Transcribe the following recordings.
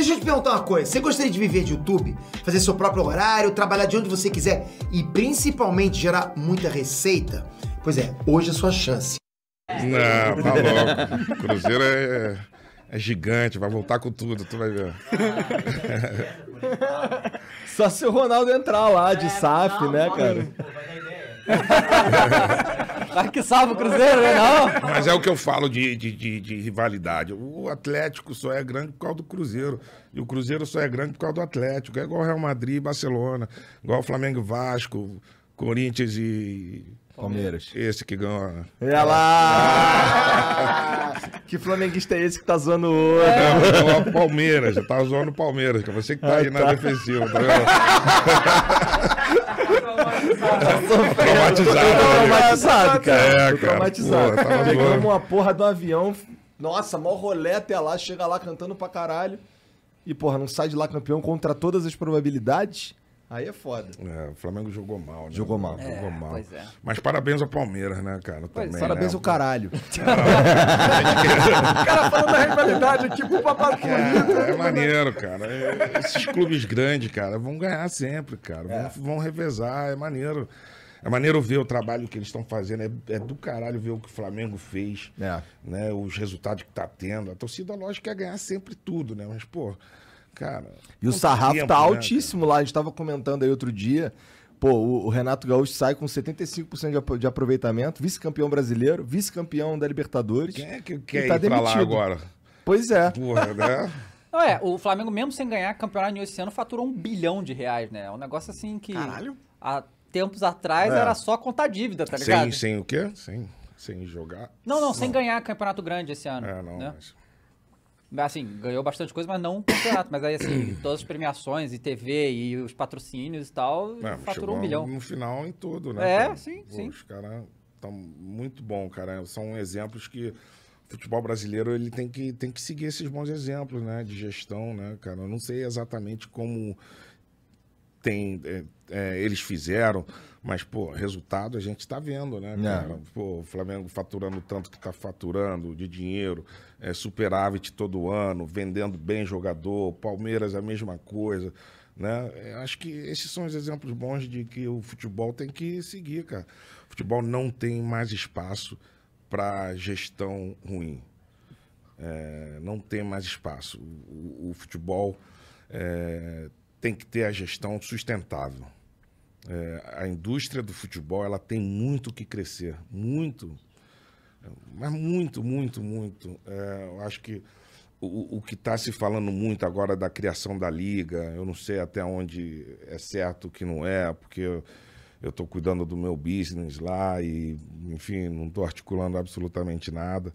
Deixa eu te perguntar uma coisa. Você gostaria de viver de YouTube? Fazer seu próprio horário, trabalhar de onde você quiser e principalmente gerar muita receita? Pois é, hoje é sua chance. Não, tá louco. Cruzeiro é, é gigante, vai voltar com tudo, tu vai ver. Só se o Ronaldo entrar lá de é, SAF, né, cara? Não, vai dar ideia. Vai tá que salva o Cruzeiro, né? Não? Mas é o que eu falo de, de, de, de, rivalidade. O Atlético só é grande por causa do Cruzeiro. E o Cruzeiro só é grande por causa do Atlético. É igual Real Madrid e Barcelona. Igual Flamengo e Vasco, Corinthians e. Palmeiras. Esse que ganha. Olha lá! que flamenguista é esse que tá zoando o outro? É. Não, Palmeiras, já tá zoando o Palmeiras, que é você que tá ah, aí tá. na defensiva, tá vendo? Traumatizado. Traumatizado, cara. Traumatizado. Porra, Pegamos uma porra do avião. Nossa, mó rolê até lá. Chega lá cantando pra caralho. E, porra, não sai de lá campeão contra todas as probabilidades. Aí é foda. É, o Flamengo jogou mal, né? Jogou mal. É, jogou mal. É. Mas parabéns ao Palmeiras, né, cara? Pois é. parabéns né? ao caralho. o cara falando da rivalidade aqui tipo o papai é, é maneiro, cara. É, esses clubes grandes, cara, vão ganhar sempre, cara. É. Vão, vão revezar, é maneiro. É maneiro ver o trabalho que eles estão fazendo. É, é, do caralho ver o que o Flamengo fez. É. Né, os resultados que tá tendo. A torcida, lógico, quer ganhar sempre tudo, né? Mas, pô, Cara. E o sarrafo tempo, tá né, altíssimo cara? lá. A gente tava comentando aí outro dia. Pô, o, Renato Gaúcho sai com 75% de, aproveitamento, vice-campeão brasileiro, vice-campeão da Libertadores. Quem é que quer tá ir pra lá agora? Pois é. Porra, né? Não, é, o Flamengo, mesmo sem ganhar campeonato esse ano, faturou um bilhão de reais, né? É um negócio assim que. Caralho. Há tempos atrás é. era só contar dívida, tá ligado? Sem, sem o quê? Sem, sem jogar. Não, não, sem ganhar campeonato grande esse ano. É, não. Né? Mas assim, ganhou bastante coisa, mas não o campeonato. Mas aí, assim, todas as premiações e TV e os patrocínios e tal, faturou um milhão. No final, em tudo, né? É, cara? sim, Pô, sim. Os caras estão muito bom, cara. São exemplos que o futebol brasileiro ele tem que, tem que seguir esses bons exemplos, né? De gestão, né, cara? Eu não sei exatamente como tem, é, é, eles fizeram, mas, pô, resultado a gente está vendo, né, é. cara? Pô, o Flamengo faturando tanto que está faturando de dinheiro, é, superávit todo ano, vendendo bem jogador, Palmeiras a mesma coisa, né? Eu é, acho que esses são os exemplos bons de que o futebol tem que seguir, cara. O futebol não tem mais espaço para gestão ruim. É, não tem mais espaço. O, o futebol é, tem que ter a gestão sustentável. É, a indústria do futebol ela tem muito que crescer, muito, mas muito, muito, muito. É, eu acho que o, o que está se falando muito agora da criação da liga, eu não sei até onde é certo o que não é, porque eu estou cuidando do meu business lá e, enfim, não estou articulando absolutamente nada,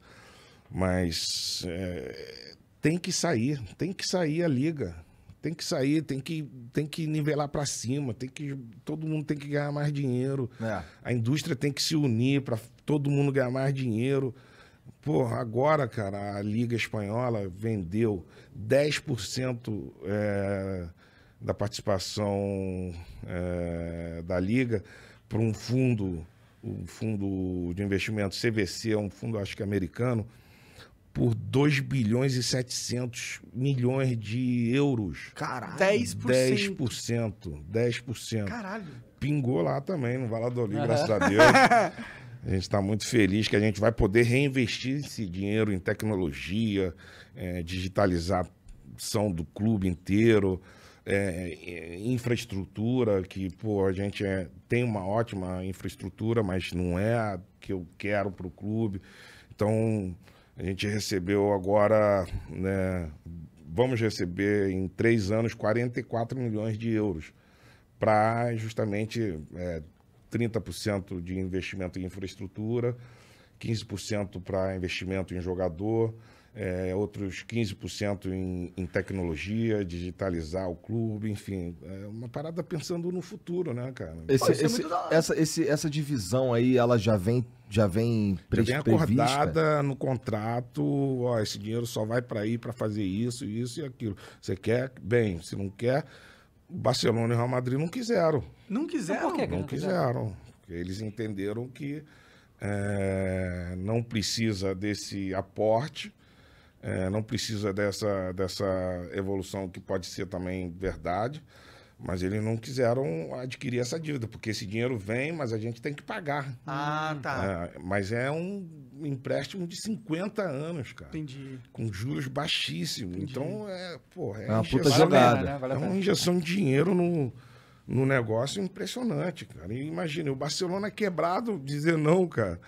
mas é, tem que sair, tem que sair a liga tem que sair, tem que, tem que nivelar para cima, tem que todo mundo tem que ganhar mais dinheiro. É. A indústria tem que se unir para todo mundo ganhar mais dinheiro. Porra, agora, cara, a Liga Espanhola vendeu 10% é, da participação é, da Liga para um fundo, um fundo de investimento CVC, é um fundo acho que é americano, 2 bilhões e 700 milhões de euros. Caralho. 10%. 10%. 10%. Caralho. Pingou lá também no Valladolid, uhum. graças a Deus. a gente está muito feliz que a gente vai poder reinvestir esse dinheiro em tecnologia, é, digitalização do clube inteiro, é, é, infraestrutura, que pô, a gente é, tem uma ótima infraestrutura, mas não é a que eu quero para o clube. Então, a gente recebeu agora, né, vamos receber em três anos 44 milhões de euros para justamente é, 30% de investimento em infraestrutura, 15% para investimento em jogador, é, outros 15% em, em tecnologia, digitalizar o clube, enfim. É uma parada pensando no futuro, né, cara? Esse, é esse, essa, esse, essa divisão aí, ela já vem já vem pre já vem acordada prevista. no contrato, ó, esse dinheiro só vai para ir para fazer isso, isso e aquilo. Você quer? Bem, se não quer, Barcelona e Real Madrid não quiseram. Não quiseram? Então, que não, não quiseram. quiseram. Eles entenderam que é, não precisa desse aporte é, não precisa dessa, dessa evolução que pode ser também verdade, mas eles não quiseram adquirir essa dívida, porque esse dinheiro vem, mas a gente tem que pagar. Ah, tá. É, mas é um empréstimo de 50 anos, cara. Entendi. Com juros baixíssimos. Então, é, pô, é, é uma puta jogada. é uma injeção de dinheiro no, no negócio impressionante, cara. E imagina, o Barcelona é quebrado dizer não, cara.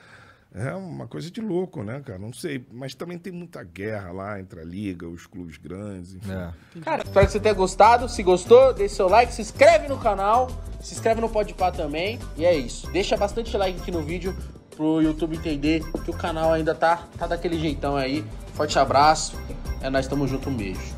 É uma coisa de louco, né, cara? Não sei. Mas também tem muita guerra lá entre a liga, os clubes grandes, enfim. É. Cara, espero que você tenha gostado. Se gostou, deixe seu like, se inscreve no canal, se inscreve no Podpah também. E é isso. Deixa bastante like aqui no vídeo pro YouTube entender que o canal ainda tá, tá daquele jeitão aí. Forte abraço. É nós, tamo junto, um beijo.